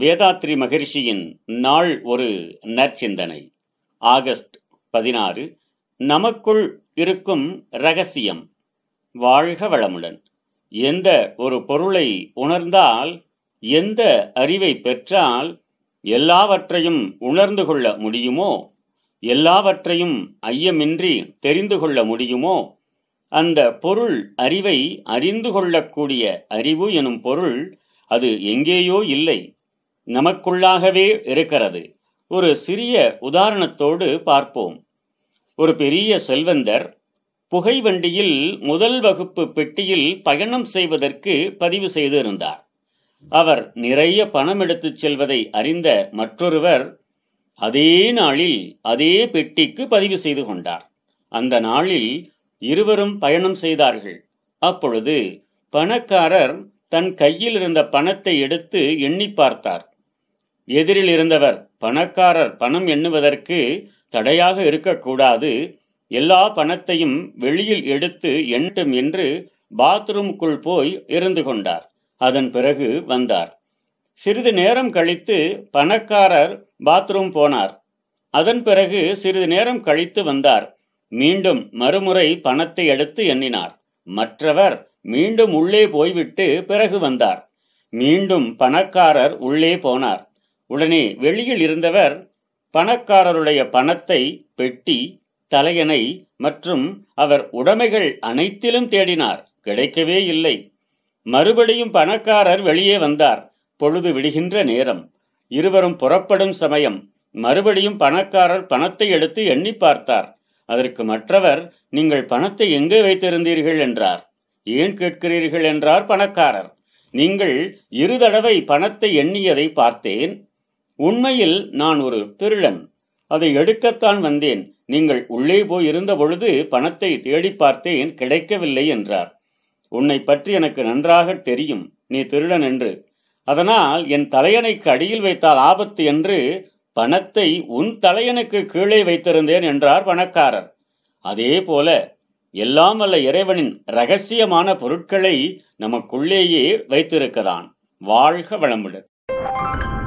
வேதாத்ரி மகிழ்ச்சியின் நாள் ஒரு நற்சிந்தனை ஆகஸ்ட் பதினாறு நமக்குள் இருக்கும் ரகசியம் வாழ்க வளமுடன் எந்த ஒரு பொருளை உணர்ந்தால் எந்த அறிவை பெற்றால் எல்லாவற்றையும் உணர்ந்து கொள்ள முடியுமோ எல்லாவற்றையும் ஐயமின்றி தெரிந்து கொள்ள முடியுமோ அந்த பொருள் அறிவை அறிந்து கொள்ளக்கூடிய அறிவு எனும் பொருள் அது எங்கேயோ இல்லை நமக்குள்ளாகவே இருக்கிறது ஒரு சிறிய உதாரணத்தோடு பார்ப்போம் ஒரு பெரிய செல்வந்தர் புகை வண்டியில் முதல் வகுப்பு பெட்டியில் பயணம் செய்வதற்கு பதிவு செய்திருந்தார் அவர் நிறைய பணம் எடுத்துச் செல்வதை அறிந்த மற்றொருவர் அதே நாளில் அதே பெட்டிக்கு பதிவு செய்து கொண்டார் அந்த நாளில் இருவரும் பயணம் செய்தார்கள் அப்பொழுது பணக்காரர் தன் கையில் இருந்த பணத்தை எடுத்து எண்ணி பார்த்தார் எதிரில் இருந்தவர் பணக்காரர் பணம் எண்ணுவதற்கு தடையாக இருக்கக்கூடாது எல்லா பணத்தையும் வெளியில் எடுத்து எண்டும் என்று பாத்ரூமுக்குள் போய் இருந்து கொண்டார் அதன் பிறகு வந்தார் சிறிது நேரம் கழித்து பணக்காரர் பாத்ரூம் போனார் அதன் பிறகு சிறிது நேரம் கழித்து வந்தார் மீண்டும் மறுமுறை பணத்தை எடுத்து எண்ணினார் மற்றவர் மீண்டும் உள்ளே போய்விட்டு பிறகு வந்தார் மீண்டும் பணக்காரர் உள்ளே போனார் உடனே வெளியில் இருந்தவர் பணக்காரருடைய பணத்தை பெட்டி தலையணை மற்றும் அவர் உடைமைகள் அனைத்திலும் தேடினார் கிடைக்கவே இல்லை மறுபடியும் பணக்காரர் வெளியே வந்தார் பொழுது விடுகின்ற நேரம் இருவரும் புறப்படும் சமயம் மறுபடியும் பணக்காரர் பணத்தை எடுத்து எண்ணி பார்த்தார் அதற்கு மற்றவர் நீங்கள் பணத்தை எங்கே வைத்திருந்தீர்கள் என்றார் ஏன் கேட்கிறீர்கள் என்றார் பணக்காரர் நீங்கள் இரு தடவை பணத்தை எண்ணியதை பார்த்தேன் உண்மையில் நான் ஒரு திருடன் அதை எடுக்கத்தான் வந்தேன் நீங்கள் உள்ளே போய் இருந்த பொழுது பணத்தை தேடி பார்த்தேன் கிடைக்கவில்லை என்றார் உன்னை பற்றி எனக்கு நன்றாக தெரியும் நீ திருடன் என்று அதனால் என் தலையணைக்கு அடியில் வைத்தால் ஆபத்து என்று பணத்தை உன் தலையனுக்கு கீழே வைத்திருந்தேன் என்றார் பணக்காரர் அதே போல எல்லாம் வல்ல இறைவனின் ரகசியமான பொருட்களை நமக்குள்ளேயே வைத்திருக்கிறான் வாழ்க வளமுடன்